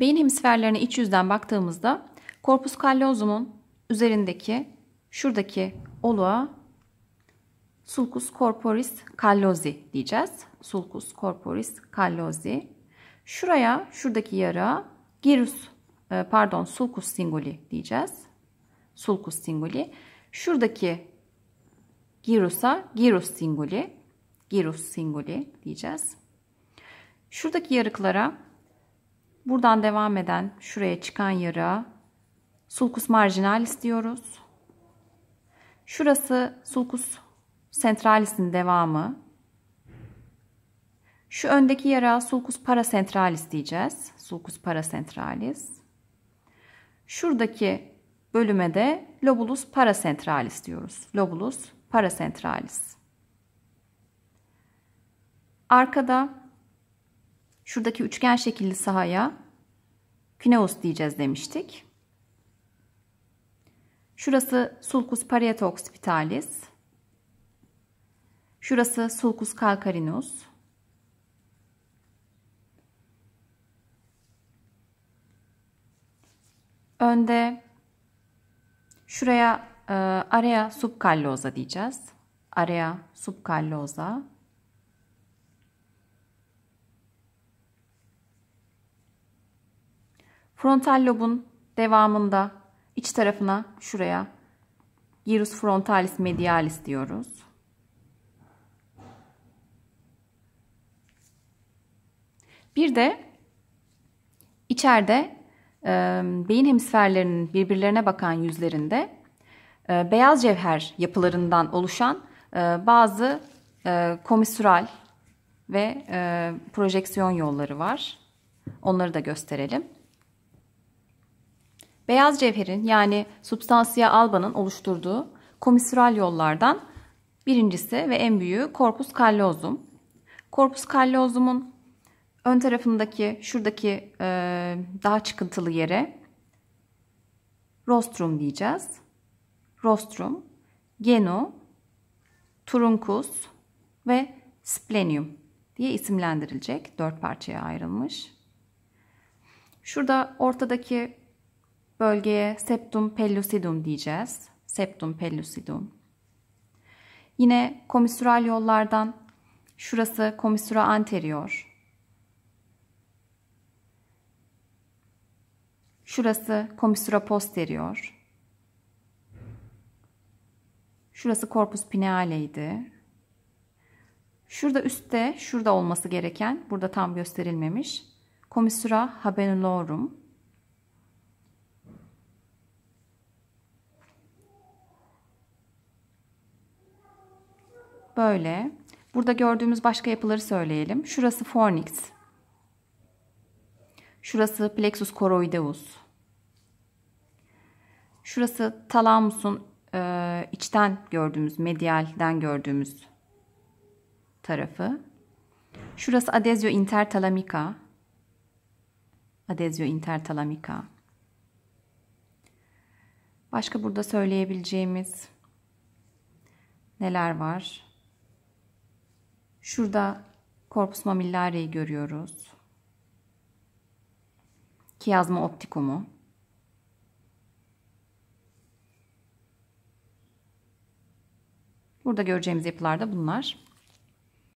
Beyin hemisferlerine iç yüzden baktığımızda korpus kallozumun üzerindeki şuradaki oluğa sulcus corporis callosi diyeceğiz. Sulcus corporis callosi. Şuraya, şuradaki yara gyrus e, pardon sulcus singuli diyeceğiz. Sulcus singuli. Şuradaki gyrusa gyrus singuli. Gyrus singuli diyeceğiz. Şuradaki yarıklara Buradan devam eden şuraya çıkan yara sulcus marginalis diyoruz. Şurası sulcus centralis'in devamı. Şu öndeki yara sulcus paracentralis diyeceğiz. Sulcus paracentralis. Şuradaki bölüme de lobulus paracentralis diyoruz. Lobulus paracentralis. Arkada Şuradaki üçgen şekilli sahaya küneus diyeceğiz demiştik. Şurası sulcus parieto occipitalis. Şurası sulcus calcarinus. Önde şuraya e, area subkalloza diyeceğiz. Area subkalloza. Frontal lobun devamında iç tarafına şuraya gyrus frontalis medialis diyoruz. Bir de içeride e, beyin hemisferlerinin birbirlerine bakan yüzlerinde e, beyaz cevher yapılarından oluşan e, bazı e, komisüral ve e, projeksiyon yolları var. Onları da gösterelim. Beyaz cevherin yani substansiya alba'nın oluşturduğu komisüral yollardan birincisi ve en büyüğü korpus kallozum. Korpus kallozumun ön tarafındaki şuradaki e, daha çıkıntılı yere rostrum diyeceğiz. Rostrum, genu, truncus ve splenium diye isimlendirilecek. Dört parçaya ayrılmış. Şurada ortadaki bölgeye septum pellucidum diyeceğiz. Septum pellucidum. Yine komisüral yollardan şurası komisura anterior. Şurası komisura posterior. Şurası korpus pinealeydi. Şurada üstte, şurada olması gereken, burada tam gösterilmemiş. Komisura habenulorum. Böyle. Burada gördüğümüz başka yapıları söyleyelim. Şurası fornix. Şurası plexus coroideus. Şurası talamusun e, içten gördüğümüz, medialden gördüğümüz tarafı. Şurası adesio intertalamica. Adesio intertalamica. Başka burada söyleyebileceğimiz neler var? Şurada corpus mamillare'yi görüyoruz. Kiazma optikumu. Burada göreceğimiz yapılar da bunlar.